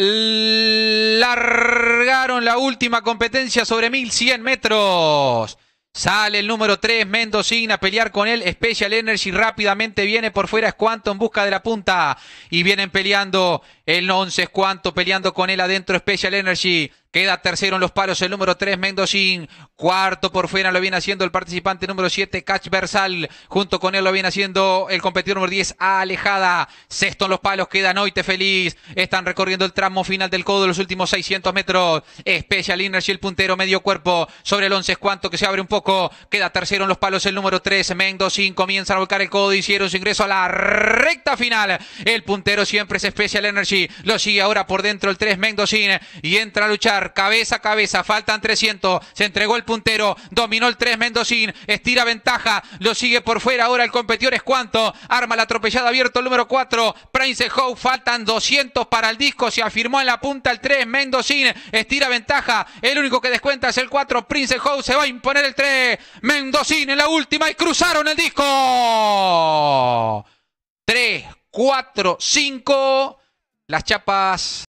Largaron la última competencia sobre 1100 metros. Sale el número 3, Mendocina, a pelear con él. Special Energy rápidamente viene por fuera. Escuanto en busca de la punta. Y vienen peleando el 11, Escuanto peleando con él adentro. Special Energy Queda tercero en los palos el número 3, Mendocín. Cuarto por fuera lo viene haciendo el participante número 7, Catch Versal. Junto con él lo viene haciendo el competidor número 10, Alejada. Sexto en los palos queda Noite Feliz. Están recorriendo el tramo final del codo los últimos 600 metros. Special Energy el puntero, medio cuerpo. Sobre el 11 cuanto que se abre un poco. Queda tercero en los palos el número 3, Mendocín. comienza a volcar el codo. Hicieron su ingreso a la recta final. El puntero siempre es Special Energy. Lo sigue ahora por dentro el 3, Mendocín. Y entra a luchar cabeza a cabeza, faltan 300, se entregó el puntero, dominó el 3 Mendocín, estira ventaja, lo sigue por fuera, ahora el competidor es cuánto arma la atropellada abierto el número 4, Prince Howe, faltan 200 para el disco, se afirmó en la punta el 3 Mendocín, estira ventaja, el único que descuenta es el 4, Prince Howe, se va a imponer el 3, Mendocín en la última y cruzaron el disco. 3, 4, 5. Las chapas